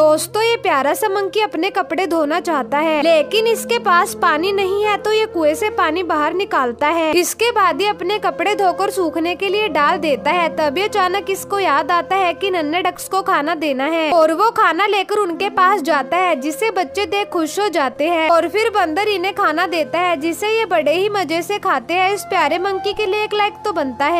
दोस्तों ये प्यारा सा मंकी अपने कपड़े धोना चाहता है लेकिन इसके पास पानी नहीं है तो ये कुएं से पानी बाहर निकालता है इसके बाद ये अपने कपड़े धोकर सूखने के लिए डाल देता है तभी अचानक इसको याद आता है कि नन्हे डक्स को खाना देना है और वो खाना लेकर उनके पास जाता है जिसे बच्चे देख खुश हो जाते हैं और फिर बंदर इन्हें खाना देता है जिसे ये बड़े ही मजे से खाते हैं इस प्यारे मंकी के लिए एक लाइक तो बनता है